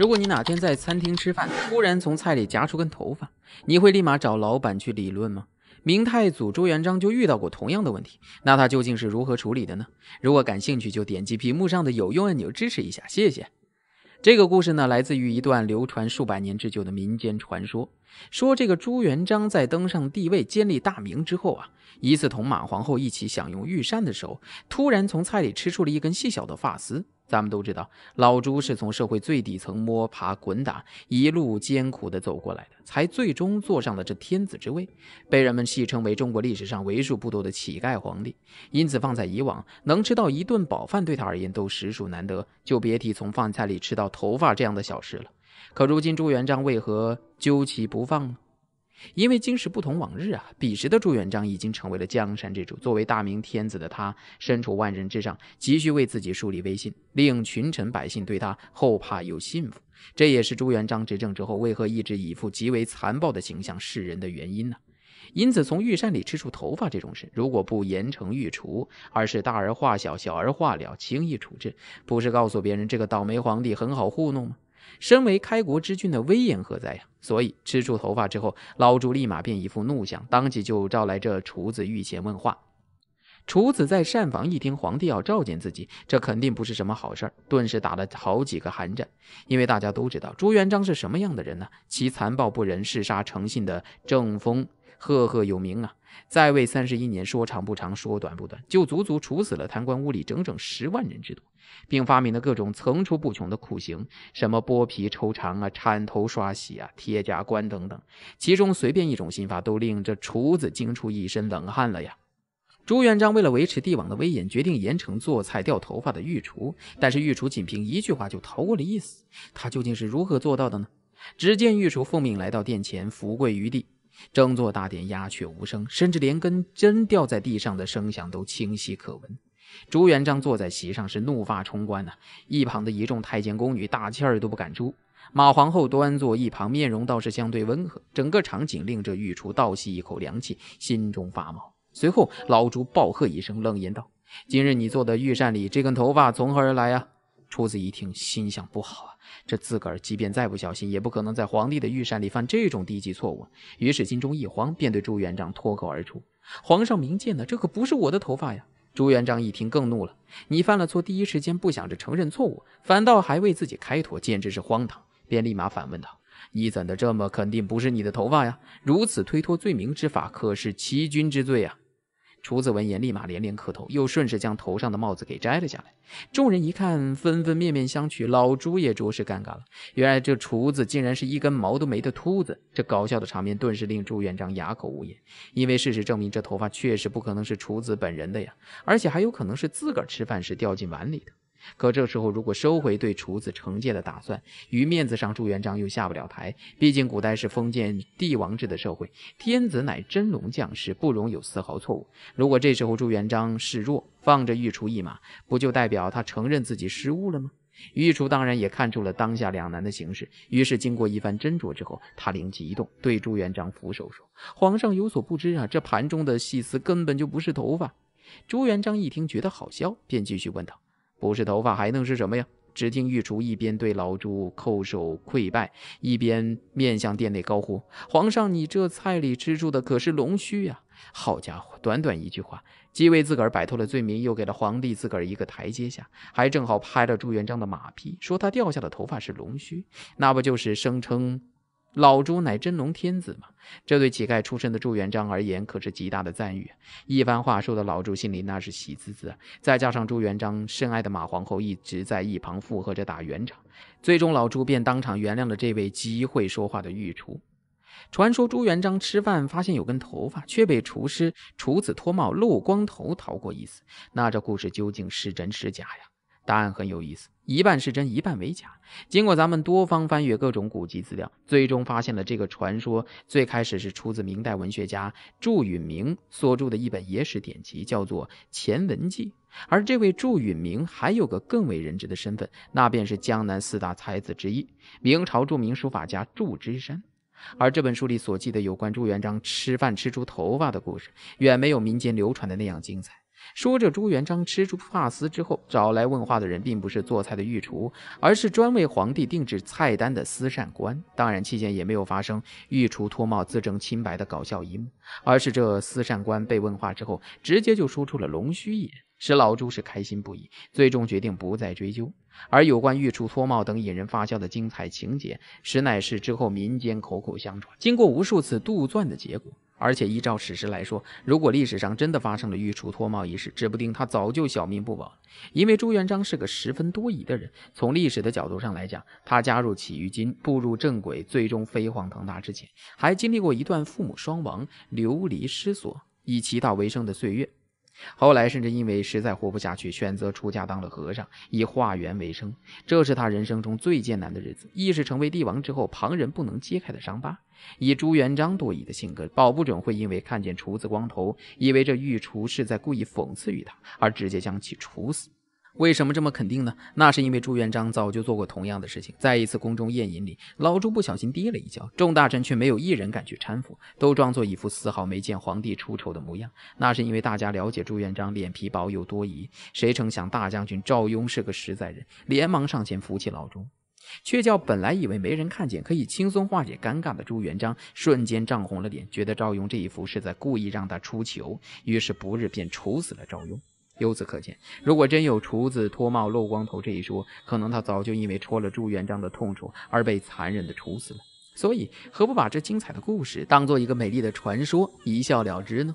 如果你哪天在餐厅吃饭，突然从菜里夹出根头发，你会立马找老板去理论吗？明太祖朱元璋就遇到过同样的问题，那他究竟是如何处理的呢？如果感兴趣，就点击屏幕上的有用按钮支持一下，谢谢。这个故事呢，来自于一段流传数百年之久的民间传说。说这个朱元璋在登上帝位、建立大明之后啊，一次同马皇后一起享用御膳的时候，突然从菜里吃出了一根细小的发丝。咱们都知道，老朱是从社会最底层摸爬滚打，一路艰苦的走过来的，才最终坐上了这天子之位，被人们戏称为中国历史上为数不多的乞丐皇帝。因此，放在以往，能吃到一顿饱饭对他而言都实属难得，就别提从饭菜里吃到头发这样的小事了。可如今朱元璋为何揪其不放呢？因为今时不同往日啊！彼时的朱元璋已经成为了江山之主，作为大明天子的他，身处万人之上，急需为自己树立威信，令群臣百姓对他后怕又信服。这也是朱元璋执政之后为何一直以一副极为残暴的形象示人的原因呢？因此，从御膳里吃出头发这种事，如果不严惩御厨，而是大而化小、小而化了，轻易处置，不是告诉别人这个倒霉皇帝很好糊弄吗？身为开国之君的威严何在呀？所以吃出头发之后，老朱立马便一副怒相，当即就召来这厨子御前问话。厨子在膳房一听皇帝要召见自己，这肯定不是什么好事儿，顿时打了好几个寒战。因为大家都知道朱元璋是什么样的人呢？其残暴不仁、嗜杀成性，的正风。赫赫有名啊！在位三十一年，说长不长，说短不短，就足足处死了贪官污吏整整十万人之多，并发明了各种层出不穷的酷刑，什么剥皮抽肠啊、铲头刷洗啊、贴甲关等等，其中随便一种刑法都令这厨子惊出一身冷汗了呀！朱元璋为了维持帝王的威严，决定严惩做菜掉头发的御厨，但是御厨仅凭一句话就逃过了一死，他究竟是如何做到的呢？只见御厨奉命来到殿前，伏跪于地。正坐大殿，鸦雀无声，甚至连根针掉在地上的声响都清晰可闻。朱元璋坐在席上，是怒发冲冠呐！一旁的一众太监宫女，大气儿都不敢出。马皇后端坐一旁，面容倒是相对温和。整个场景令这御厨倒吸一口凉气，心中发毛。随后，老朱暴喝一声，冷言道：“今日你做的御膳里，这根头发从何而来呀？”初子一听，心想不好啊，这自个儿即便再不小心，也不可能在皇帝的御膳里犯这种低级错误。于是心中一慌，便对朱元璋脱口而出：“皇上明鉴呢，这可不是我的头发呀！”朱元璋一听更怒了：“你犯了错，第一时间不想着承认错误，反倒还为自己开脱，简直是荒唐！”便立马反问道：“你怎的这么肯定不是你的头发呀？如此推脱罪名之法，可是欺君之罪呀！”厨子闻言，立马连连磕头，又顺势将头上的帽子给摘了下来。众人一看，纷纷面面相觑，老朱也着实尴尬了。原来这厨子竟然是一根毛都没的秃子，这搞笑的场面顿时令朱元璋哑口无言，因为事实证明，这头发确实不可能是厨子本人的呀，而且还有可能是自个儿吃饭时掉进碗里的。可这时候，如果收回对厨子惩戒的打算，于面子上朱元璋又下不了台。毕竟古代是封建帝王制的社会，天子乃真龙，将士不容有丝毫错误。如果这时候朱元璋示弱，放着御厨一马，不就代表他承认自己失误了吗？御厨当然也看出了当下两难的形势，于是经过一番斟酌之后，他灵机一动，对朱元璋俯首说：“皇上有所不知啊，这盘中的细丝根本就不是头发。”朱元璋一听觉得好笑，便继续问道。不是头发还能是什么呀？只听御厨一边对老朱叩首跪拜，一边面向殿内高呼：“皇上，你这菜里吃住的可是龙须呀！”好家伙，短短一句话，既为自个儿摆脱了罪名，又给了皇帝自个儿一个台阶下，还正好拍了朱元璋的马屁，说他掉下的头发是龙须，那不就是声称？老朱乃真龙天子嘛，这对乞丐出身的朱元璋而言可是极大的赞誉。一番话说的老朱心里那是喜滋滋啊，再加上朱元璋深爱的马皇后一直在一旁附和着打圆场，最终老朱便当场原谅了这位极会说话的御厨。传说朱元璋吃饭发现有根头发，却被厨师厨子脱帽露光头逃过一死，那这故事究竟是真是假呀？答案很有意思，一半是真，一半为假。经过咱们多方翻阅各种古籍资料，最终发现了这个传说最开始是出自明代文学家祝允明所著的一本野史典籍，叫做《钱文记》。而这位祝允明还有个更为人知的身份，那便是江南四大才子之一、明朝著名书法家祝枝山。而这本书里所记的有关朱元璋吃饭吃出头发的故事，远没有民间流传的那样精彩。说着，朱元璋吃出发丝之后，找来问话的人并不是做菜的御厨，而是专为皇帝定制菜单的司膳官。当然，期间也没有发生御厨脱帽自证清白的搞笑一幕，而是这司膳官被问话之后，直接就说出了龙须也，使老朱是开心不已，最终决定不再追究。而有关御厨脱帽等引人发笑的精彩情节，实乃是之后民间口口相传、经过无数次杜撰的结果。而且依照史实来说，如果历史上真的发生了御厨脱帽一事，指不定他早就小命不保。因为朱元璋是个十分多疑的人。从历史的角度上来讲，他加入起义军，步入正轨，最终飞黄腾达之前，还经历过一段父母双亡、流离失所、以乞讨为生的岁月。后来，甚至因为实在活不下去，选择出家当了和尚，以化缘为生。这是他人生中最艰难的日子，亦是成为帝王之后旁人不能揭开的伤疤。以朱元璋多疑的性格，保不准会因为看见厨子光头，以为这御厨是在故意讽刺于他，而直接将其处死。为什么这么肯定呢？那是因为朱元璋早就做过同样的事情。在一次宫中宴饮里，老朱不小心跌了一跤，众大臣却没有一人敢去搀扶，都装作一副丝毫没见皇帝出丑的模样。那是因为大家了解朱元璋脸皮薄又多疑。谁成想大将军赵庸是个实在人，连忙上前扶起老朱，却叫本来以为没人看见可以轻松化解尴尬的朱元璋瞬间涨红了脸，觉得赵庸这一幅是在故意让他出糗，于是不日便处死了赵庸。由此可见，如果真有厨子脱帽露光头这一说，可能他早就因为戳了朱元璋的痛处而被残忍的处死了。所以，何不把这精彩的故事当做一个美丽的传说，一笑了之呢？